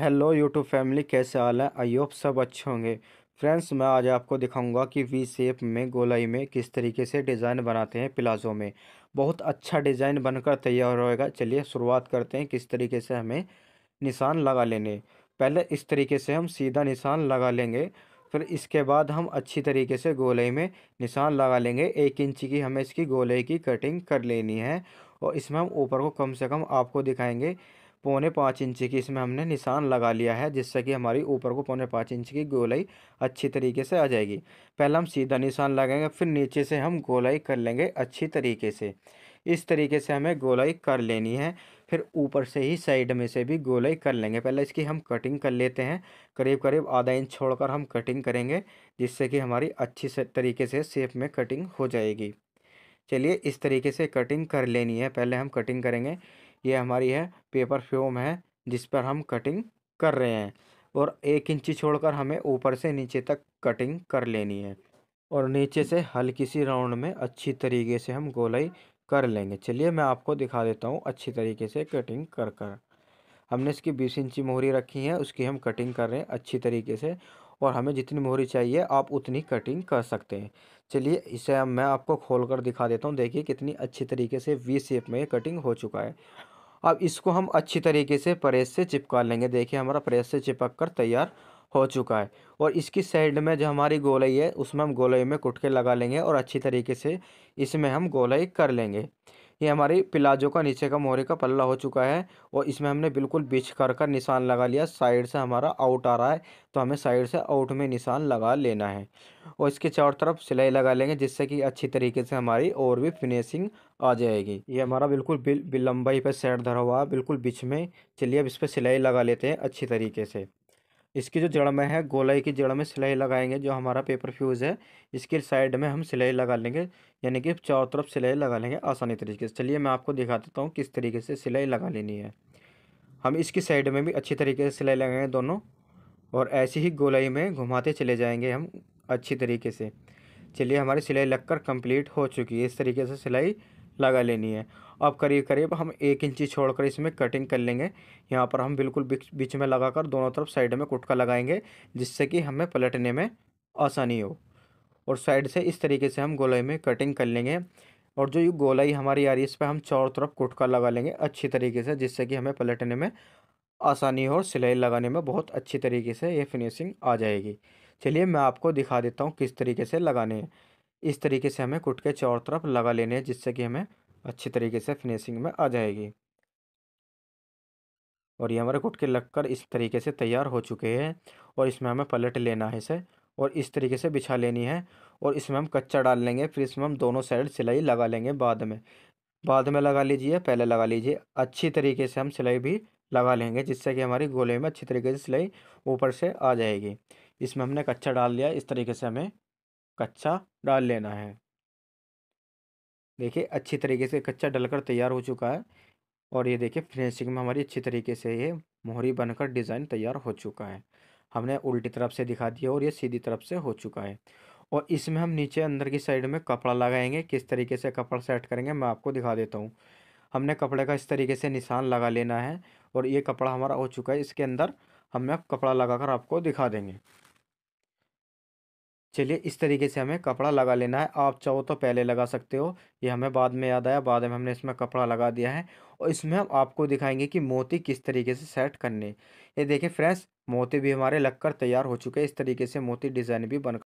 hello YouTube family कैसे हाल है I hope सब अच्छे होंगे फ्रेंड्स मैं आज आपको दिखाऊंगा कि वी शेप में गोलाई में किस तरीके से डिज़ाइन बनाते हैं प्लाजो में बहुत अच्छा डिज़ाइन बनकर तैयार होएगा चलिए शुरुआत करते हैं किस तरीके से हमें निशान लगा लेने पहले इस तरीके से हम सीधा निशान लगा लेंगे फिर इसके बाद हम अच्छी तरीके से गोलाई में निशान लगा लेंगे एक इंच की हमें इसकी गोलाई की कटिंग कर लेनी है और इसमें हम ऊपर को कम से कम आपको दिखाएँगे पौने पाँच इंच की इसमें हमने निशान लगा लिया है जिससे कि हमारी ऊपर को पौने पाँच इंच की गोलाई अच्छी तरीके से आ जाएगी पहले हम सीधा निशान लगाएंगे फिर नीचे से हम गोलाई कर लेंगे अच्छी तरीके से इस तरीके से हमें गोलाई कर लेनी है फिर ऊपर से ही साइड में से भी गोलाई कर लेंगे पहले इसकी हम कटिंग कर लेते हैं करीब करीब आधा इंच छोड़कर हम कटिंग करेंगे जिससे कि हमारी अच्छी से तरीके से शेप में कटिंग हो जाएगी चलिए इस तरीके से कटिंग कर लेनी है पहले हम कटिंग करेंगे ये हमारी है पेपर फ्योम है जिस पर हम कटिंग कर रहे हैं और एक इंची छोड़कर हमें ऊपर से नीचे तक कटिंग कर लेनी है और नीचे से हल्की सी राउंड में अच्छी तरीके से हम गोलाई कर लेंगे चलिए मैं आपको दिखा देता हूँ अच्छी तरीके से कटिंग कर कर हमने इसकी बीस इंची मोहरी रखी है उसकी हम कटिंग कर रहे हैं अच्छी तरीके से और हमें जितनी मोहरी चाहिए आप उतनी कटिंग कर सकते हैं चलिए इसे मैं आपको खोल कर दिखा देता हूँ देखिए कितनी अच्छी तरीके से वी शेप में ये कटिंग हो चुका है अब इसको हम अच्छी तरीके से प्रेस से चिपका लेंगे देखिए हमारा प्रेस से चिपक कर तैयार हो चुका है और इसकी साइड में जो हमारी गोलाई है उसमें हम गोलाई में कुटके लगा लेंगे और अच्छी तरीके से इसमें हम गोलाई कर लेंगे ये हमारे प्लाजो का नीचे का मोहरे का पल्ला हो चुका है और इसमें हमने बिल्कुल बिछ कर कर निशान लगा लिया साइड से हमारा आउट आ रहा है तो हमें साइड से आउट में निशान लगा लेना है और इसके चारों तरफ सिलाई लगा लेंगे जिससे कि अच्छी तरीके से हमारी और भी फिनिशिंग आ जाएगी ये हमारा बिल्कुल बिल, बिल लंबाई पर सेट धरा हुआ बिल्कुल बीच में चलिए अब इस पर सिलाई लगा लेते हैं अच्छी तरीके से इसकी जो जड़ में है गोलाई की जड़ में सिलाई लगाएंगे जो हमारा पेपर फ्यूज़ है इसके साइड में हम सिलाई लगा लेंगे यानी कि चारों तरफ सिलाई लगा लेंगे आसानी तरीके से चलिए मैं आपको दिखा देता हूँ किस तरीके से सिलाई लगा लेनी है हम इसकी साइड में भी अच्छी तरीके से सिलाई लगाएंगे दोनों और ऐसी ही गोलाई में घुमाते चले जाएँगे हम अच्छी तरीके से चलिए हमारी सिलाई लगकर कम्प्लीट हो चुकी है इस तरीके से सिलाई लगा लेनी है अब करीब करीब हम एक इंची छोड़कर इसमें कटिंग कर लेंगे यहाँ पर हम बिल्कुल बीच में लगाकर दोनों तरफ साइड में कुटका लगाएंगे जिससे कि हमें पलटने में आसानी हो और साइड से इस तरीके से हम गोलाई में कटिंग कर लेंगे और जो ये गोलाई हमारी आ रही है इस पर हम चारों तरफ कुटका लगा लेंगे अच्छी तरीके से जिससे कि हमें पलटने में आसानी हो और सिलाई लगाने में बहुत अच्छी तरीके से ये फिनिशिंग आ जाएगी चलिए मैं आपको दिखा देता हूँ किस तरीके से लगाने हैं इस तरीके से हमें कुट के चारों तरफ लगा लेने हैं जिससे कि हमें अच्छी तरीके से फिनिशिंग में आ जाएगी और ये हमारे कुटके लगकर इस तरीके से तैयार हो चुके हैं और इसमें हमें पलट लेना है इसे और इस तरीके से बिछा लेनी है और इसमें हम कच्चा डाल लेंगे फिर इसमें हम दोनों साइड सिलाई लगा लेंगे बाद में बाद में लगा लीजिए पहले लगा लीजिए अच्छी तरीके से हम सिलाई भी लगा लेंगे जिससे कि हमारी गोले में अच्छी तरीके से सिलाई ऊपर से आ जाएगी इसमें हमने कच्चा डाल दिया इस तरीके से हमें कच्चा डाल लेना है देखिए अच्छी तरीके से कच्चा डलकर तैयार हो चुका है और ये देखिए फिनिशिंग में हमारी अच्छी तरीके से ये मोहरी बनकर डिज़ाइन तैयार हो चुका है हमने उल्टी तरफ से दिखा दिया और ये सीधी तरफ से हो चुका है और इसमें हम नीचे अंदर की साइड में कपड़ा लगाएंगे किस तरीके से कपड़ा सेट करेंगे मैं आपको दिखा देता हूँ हमने कपड़े का इस तरीके से निशान लगा लेना है और ये कपड़ा हमारा हो चुका है इसके अंदर हमें कपड़ा लगा कर आपको दिखा देंगे चलिए इस तरीके से हमें कपड़ा लगा लेना है आप चाहो तो पहले लगा सकते हो ये हमें बाद में याद आया बाद में हमने इसमें कपड़ा लगा दिया है और इसमें हम आपको दिखाएंगे कि मोती किस तरीके से सेट करने ये देखिए फ्रेंड्स मोती भी हमारे लगकर तैयार हो चुके हैं इस तरीके से मोती डिज़ाइन भी बन